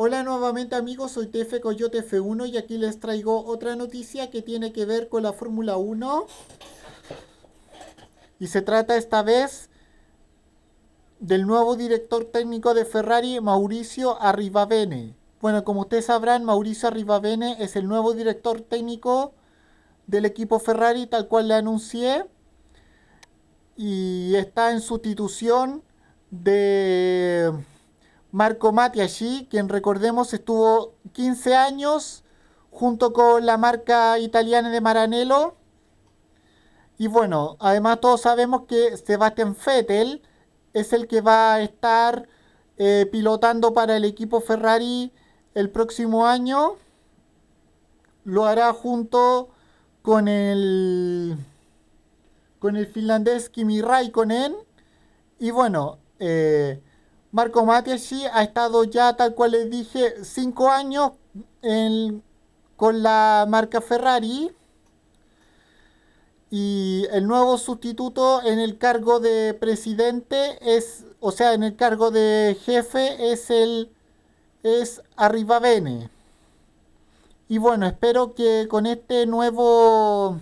Hola nuevamente amigos, soy TF Coyote F1 y aquí les traigo otra noticia que tiene que ver con la Fórmula 1. Y se trata esta vez del nuevo director técnico de Ferrari, Mauricio Arribavene. Bueno, como ustedes sabrán, Mauricio Arribavene es el nuevo director técnico del equipo Ferrari, tal cual le anuncié. Y está en sustitución de Marco allí, quien recordemos estuvo 15 años junto con la marca italiana de Maranello. Y bueno, además todos sabemos que Sebastian Vettel es el que va a estar eh, pilotando para el equipo Ferrari el próximo año. Lo hará junto con el con el finlandés Kimi Raikkonen. Y bueno, eh, Marco Matechi ha estado ya, tal cual les dije, cinco años con la marca Ferrari. Y el nuevo sustituto en el cargo de presidente es, o sea, en el cargo de jefe es el, es Arriba Y bueno, espero que con este nuevo,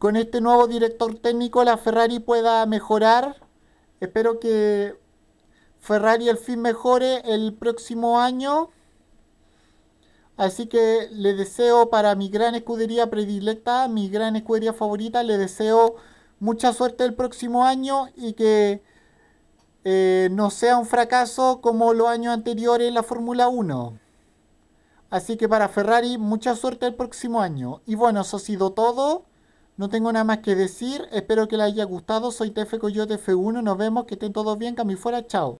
con este nuevo director técnico la Ferrari pueda mejorar. Espero que Ferrari al fin mejore el próximo año. Así que le deseo para mi gran escudería predilecta, mi gran escudería favorita, le deseo mucha suerte el próximo año y que eh, no sea un fracaso como los años anteriores en la Fórmula 1. Así que para Ferrari, mucha suerte el próximo año. Y bueno, eso ha sido todo. No tengo nada más que decir. Espero que les haya gustado. Soy TF Coyote F1. Nos vemos. Que estén todos bien. Cami fuera. Chao.